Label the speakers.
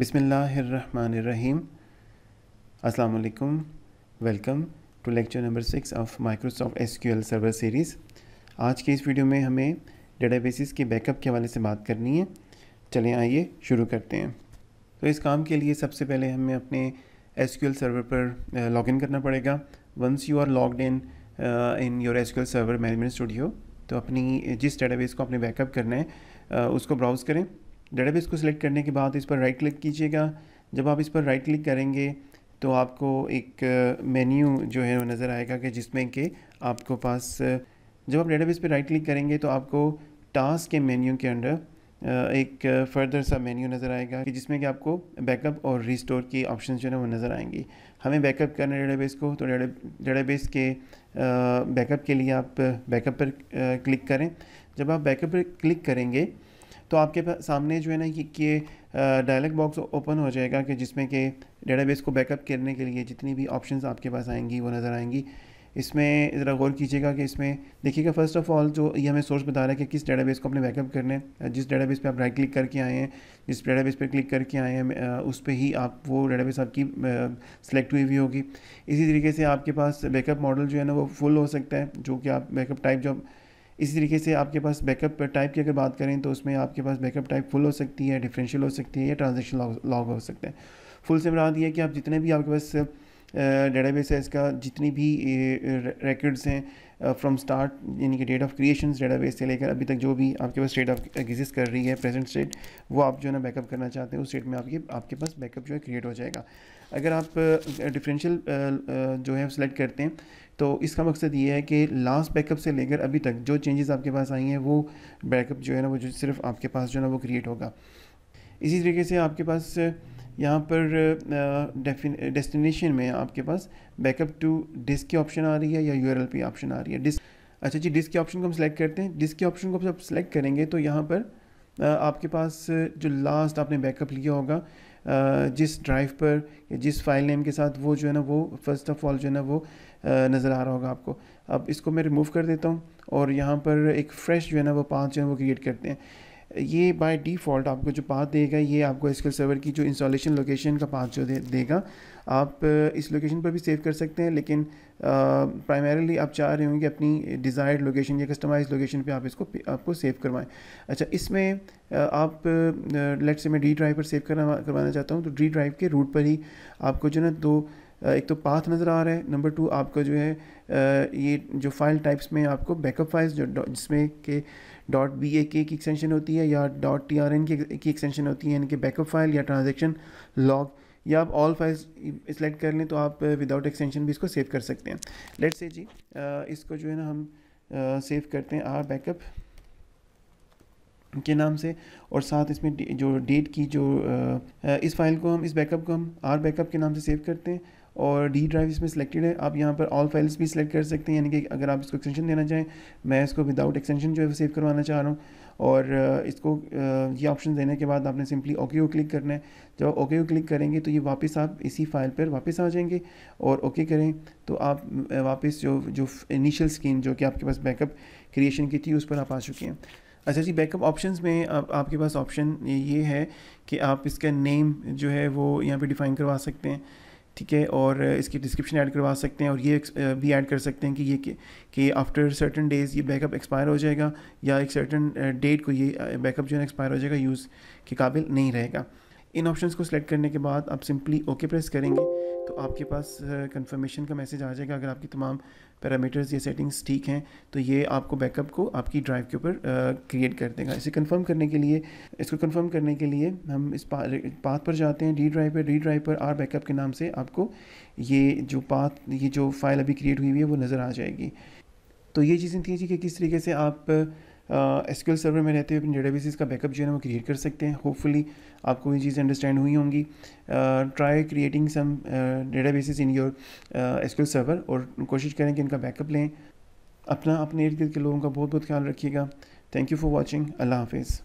Speaker 1: Bismillahirrahmanirrahim. Assalamu alaikum. Welcome to lecture number 6 of Microsoft SQL server series आज के इस video में हमें डेटाबेसिस के बैकअप के हवाले से बात करनी है चलें आइए शुरू करते हैं तो इस काम के लिए सबसे पहले हमें अपने SQL सर्वर पर लॉगिन करना पड़ेगा once you are logged in in your S server management studio तो अपनी जिस डेटाबेस को आपने बैकअप करना है उसको ब्राउज़ करें डेटाबेस को सिलेक्ट करने के बाद इस पर राइट क्लिक कीजिएगा जब आप इस पर राइट क्लिक करेंगे तो आपको एक मेन्यू जो है वो नज़र आएगा कि जिसमें कि आपको पास जब आप डेटाबेस पर राइट क्लिक करेंगे तो आपको टास्क के मेन्यू के अंडर एक फर्दर सा मेन्यू नज़र आएगा कि जिसमें कि आपको बैकअप और रिस्टोर की ऑप्शन जो है वो नज़र आएंगी हमें बैकअप करना है डेटाबेस को तो डेटाबेस के बैकअप के लिए आप बैकअप पर क्लिक करें जब आप बैकअप पर क्लिक करेंगे तो आपके सामने जो है ना ये डायलॉग बॉक्स ओपन हो जाएगा कि जिसमें कि डेटाबेस को बैकअप करने के लिए जितनी भी ऑप्शंस आपके पास आएंगी वो नज़र आएंगी इसमें ज़रा गौर कीजिएगा कि इसमें देखिएगा फर्स्ट ऑफ ऑल जो ये हमें सोर्स बता रहा है कि किस डेटाबेस को अपने बैकअप करने जिस डेटाबेस पे आप राइट क्लिक करके आए हैं जिस डेटाबेस पे क्लिक करके आए हैं उस पर ही आप वो डेटाबेस आपकी सेलेक्ट हुई हुई होगी इसी तरीके से आपके पास बैकअप मॉडल जो है ना वो फुल हो सकता है जो कि आप बैकअप टाइप जो इसी तरीके से आपके पास बैकअप टाइप की अगर बात करें तो उसमें आपके पास बैकअप टाइप फुल हो सकती है डिफरेंशियल हो सकती है या ट्रांजेक्शन लॉग हो सकते हैं फुल से मेरा यह है कि आप जितने भी आपके पास डेटाबेस है इसका जितनी भी रिकॉर्ड्स हैं फ्रॉम स्टार्ट यानी कि डेट ऑफ क्रिएशन डेटाबेस से लेकर अभी तक जो भी आपके पास स्टेट ऑफ एग्जिस्ट कर रही है प्रेजेंट स्टेट वो आप जो है ना बैकअप करना चाहते हैं उस स्टेट में आपके आपके पास बैकअप जो है क्रिएट हो जाएगा अगर आप डिफरेंशियल जो है सेलेक्ट करते हैं तो इसका मकसद ये है कि लास्ट बैकअप से लेकर अभी तक जो चेंजेस आपके पास आई हैं वो बैकअप जो है ना वो सिर्फ आपके पास जो है ना वो क्रिएट होगा इसी तरीके से आपके पास यहाँ पर डेस्टिनेशन में आपके पास बैकअप टू डिस्क की ऑप्शन आ रही है या यू पी ऑप्शन आ रही है डिस्क अच्छा जी डिस्क के ऑप्शन को हम सेलेक्ट करते हैं डिस्क के ऑप्शन को आप सेलेक्ट करेंगे तो यहाँ पर आपके पास जो लास्ट आपने बैकअप लिया होगा जिस ड्राइव पर जिस फाइल नेम के साथ वो जो है ना वो फर्स्ट ऑफ ऑल जो है ना वो नज़र आ रहा होगा आपको अब इसको मैं रिमूव कर देता हूँ और यहाँ पर एक फ्रेश जो है ना वो पाँच जो है वो क्रिएट करते हैं ये बाय डिफ़ॉल्ट आपको जो पाथ देगा ये आपको एसक्यूएल सर्वर की जो इंस्टॉलेशन लोकेशन का पाथ जो दे देगा आप इस लोकेशन पर भी सेव कर सकते हैं लेकिन प्राइमरीली आप चाह रहे होंगे अपनी डिज़ायर्ड लोकेशन या कस्टमाइज लोकेशन पे आप इसको आपको सेव करवाएं अच्छा इसमें आप लेट से मैं डी ड्राइव पर सेव करवाना चाहता हूँ तो डी ड्राइव के रूट पर ही आपको जो ना दो तो, एक तो पाथ नज़र आ रहा है नंबर टू आपका जो है ये जो फाइल टाइप्स में आपको बैकअप फाइल्स जो जिसमें के डॉट बी ए के की एक्सटेंशन होती है या डॉट टी आर एन की एक्सटेंशन होती है यानी कि बैकअप फाइल या ट्रांजेक्शन लॉग या आप ऑल फाइल्स सेलेक्ट कर लें तो आप विदाउट एक्सटेंशन भी इसको सेव कर सकते हैं लेट्स से जी इसको जो है ना हम सेव करते हैं आर बैकअप के नाम से और साथ इसमें जो डेट की जो इस फाइल को हम इस बैकअप को हम आर बैकअप के नाम से सेव करते हैं और डी ड्राइव इसमें सेलेक्टेड है आप यहाँ पर ऑल फाइल्स भी सिलेक्ट कर सकते हैं यानी कि अगर आप इसको एक्सटेंशन देना चाहें मैं इसको विदाउट एक्सटेंशन जो है सेव करवाना चाह रहा हूँ और इसको ये ऑप्शन देने के बाद आपने सिंपली ओके को क्लिक करना है जब ओके को क्लिक करेंगे तो ये वापस आप इसी फाइल पर वापस आ जाएंगे और ओके करें तो आप वापस जो जो इनिशियल स्क्रीन जो कि आपके पास बैकअप क्रिएशन की थी उस पर आप आ चुके हैं अच्छा जी बैकअप ऑप्शंस में आप, आपके पास ऑप्शन ये है कि आप इसका नेम जो है वो यहाँ पे डिफ़ाइन करवा सकते हैं ठीक है और इसकी डिस्क्रिप्शन ऐड करवा सकते हैं और ये भी ऐड कर सकते हैं कि ये कि आफ्टर सर्टन डेज़ ये बैकअप एक्सपायर हो जाएगा या एक सर्टन डेट को ये बैकअप जो है एक्सपायर हो जाएगा यूज़ के काबिल नहीं रहेगा इन ऑप्शंस को सिलेक्ट करने के बाद आप सिंपली ओके प्रेस करेंगे आपके पास कंफर्मेशन का मैसेज आ जाएगा अगर आपकी तमाम पैरामीटर्स या सेटिंग्स ठीक हैं तो ये आपको बैकअप को आपकी ड्राइव के ऊपर क्रिएट कर देगा इसे कंफर्म करने के लिए इसको कंफर्म करने के लिए हम इस पा, पाथ पर जाते हैं डी ड्राइव पर डी ड्राइव पर आर बैकअप के नाम से आपको ये जो पाथ ये जो फाइल अभी क्रिएट हुई हुई है वो नज़र आ जाएगी तो ये चीज़ें थी जी कि किस तरीके से आप एस क्यू सर्वर में रहते हुए अपनी डेटाबेसिस का बैकअप जो है वो क्रिएट कर सकते हैं होपफुली आपको ये चीज़ें अंडरस्टैंड हुई होंगी try creating some databases in your S Q server और कोशिश करें कि इनका बैकअप लें अपना अपने इर्द गिर्द के लोगों का बहुत बहुत ख्याल रखिएगा थैंक यू फॉर वॉचिंग अल्लाह हाफिज़